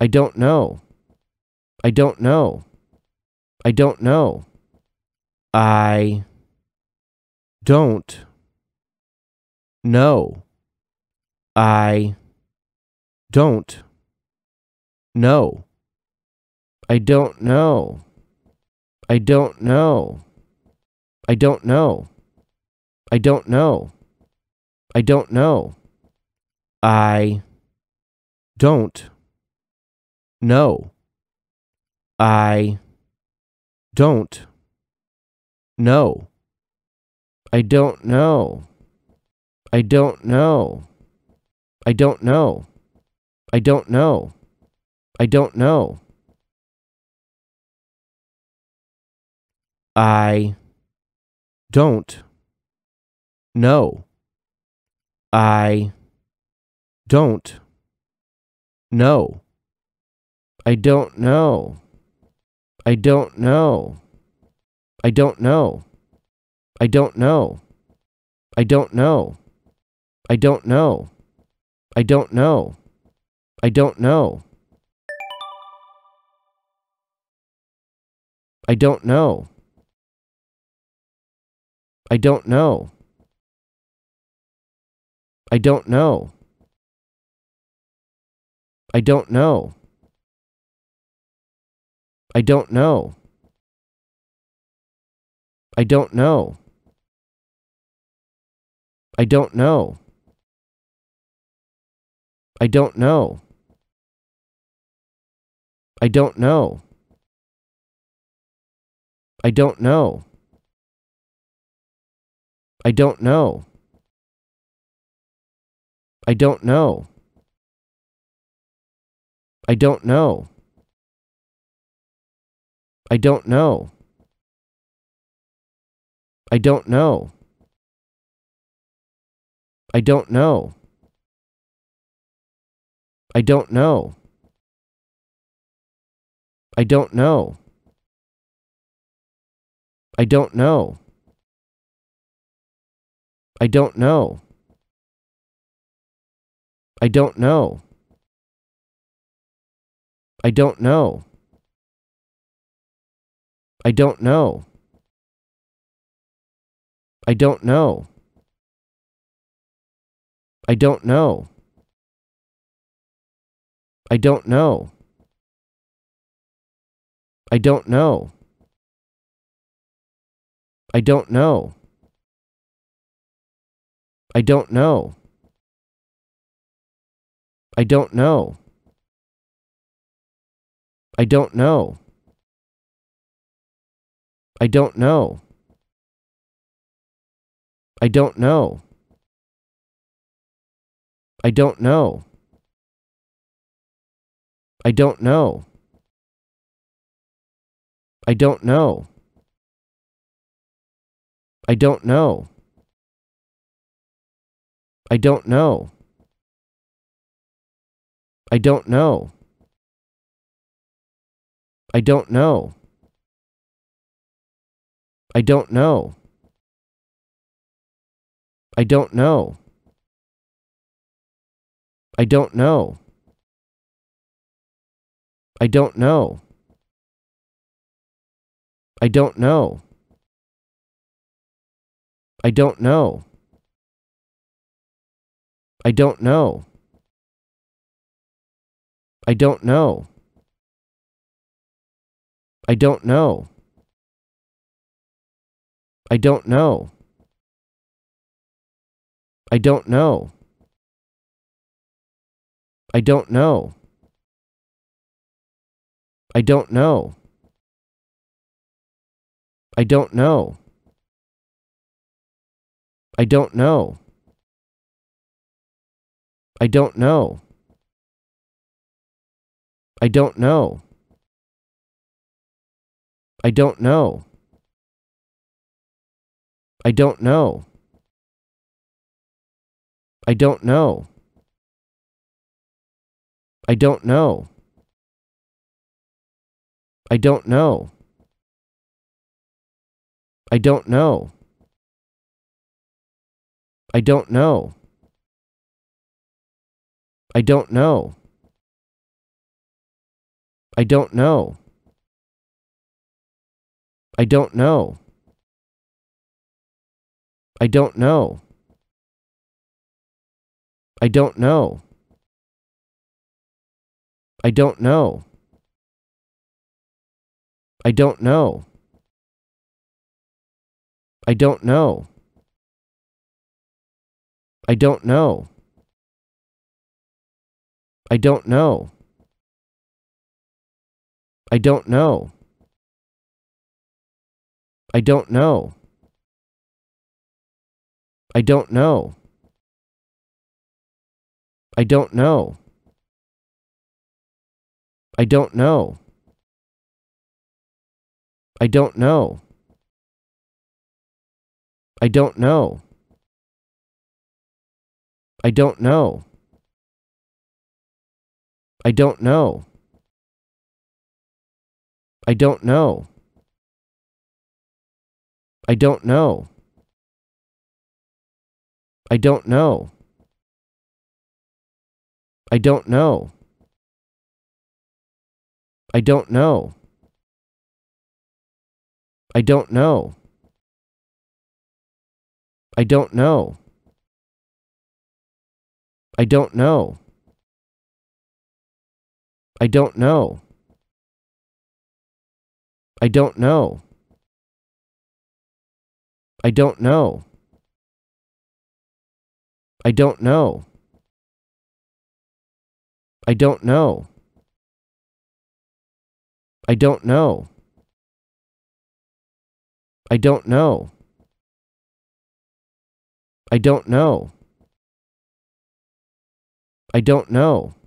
I don't know. I don't know. I don't know. I don't know. I don't know. I don't know. I don't know. I don't know. I don't know. I don't know. I don't know. No. I don't know. I don't know. I don't know. I don't know. I don't know. I don't know. I don't know. I don't know. I don't know. I don't know. I don't know. I don't know. I don't know. I don't know. I don't know. I don't know. I don't know. I don't know. I don't know. I don't know. I don't know. I don't know. I don't know. I don't know. I don't know. I don't know. I don't know. I don't know. I don't know. I don't know. I don't know. I don't know. I don't know. I don't know. I don't know. I don't know. I don't know. I don't know. I don't know. I don't know. I don't know. I don't know. I don't know. I don't know. I don't know. I don't know. I don't know. I don't know. I don't know. I don't know. I don't know. I don't know. I don't know. I don't know. I don't know. I don't know. I don't know. I don't know. I don't know. I don't know. I don't know. I don't know. I don't know. I don't know. I don't know. I don't know. I don't know. I don't know. I don't know. I don't know. I don't know. I don't know. I don't know. I don't know. I don't know. I don't know. I don't know. I don't know. I don't know. I don't know. I don't know. I don't know. I don't know. I don't know. I don't know. I don't know. I don't know. I don't know. I don't know. I don't know. I don't know. I don't know. I don't know. I don't know. I don't know. I don't know. I don't know. I don't know. I don't know. I don't know. I don't know. I don't know. I don't know. I don't know. I don't know. I don't know. I don't know. I don't know. I don't know. I don't know. I don't know. I don't know. I don't know. I don't know. I don't know. I don't know.